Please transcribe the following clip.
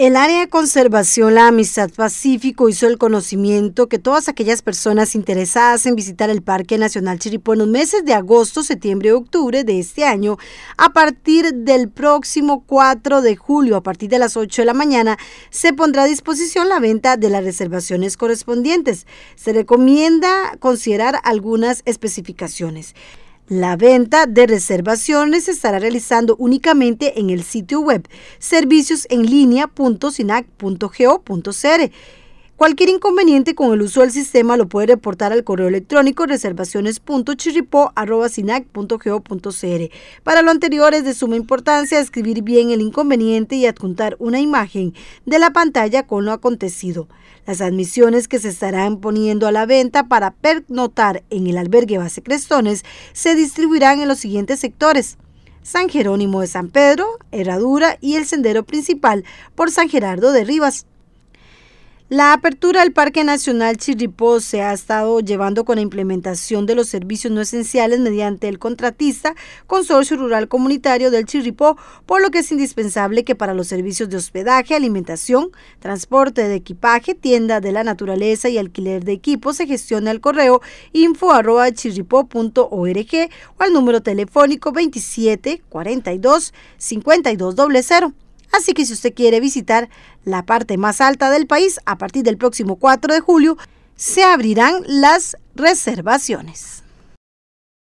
El área de conservación La Amistad Pacífico hizo el conocimiento que todas aquellas personas interesadas en visitar el Parque Nacional Chiripó en los meses de agosto, septiembre y octubre de este año, a partir del próximo 4 de julio, a partir de las 8 de la mañana, se pondrá a disposición la venta de las reservaciones correspondientes. Se recomienda considerar algunas especificaciones. La venta de reservaciones se estará realizando únicamente en el sitio web serviciosenlinea.sinac.go.cr Cualquier inconveniente con el uso del sistema lo puede reportar al correo electrónico reservaciones.chirripó.sinac.go.cr. Para lo anterior es de suma importancia escribir bien el inconveniente y adjuntar una imagen de la pantalla con lo acontecido. Las admisiones que se estarán poniendo a la venta para pernotar en el albergue Base Crestones se distribuirán en los siguientes sectores. San Jerónimo de San Pedro, Herradura y el sendero principal por San Gerardo de Rivas. La apertura del Parque Nacional Chirripó se ha estado llevando con la implementación de los servicios no esenciales mediante el contratista Consorcio Rural Comunitario del Chirripó, por lo que es indispensable que para los servicios de hospedaje, alimentación, transporte de equipaje, tienda de la naturaleza y alquiler de equipos se gestione al correo info.chirripó.org o al número telefónico 27 42 cero. Así que si usted quiere visitar la parte más alta del país a partir del próximo 4 de julio, se abrirán las reservaciones.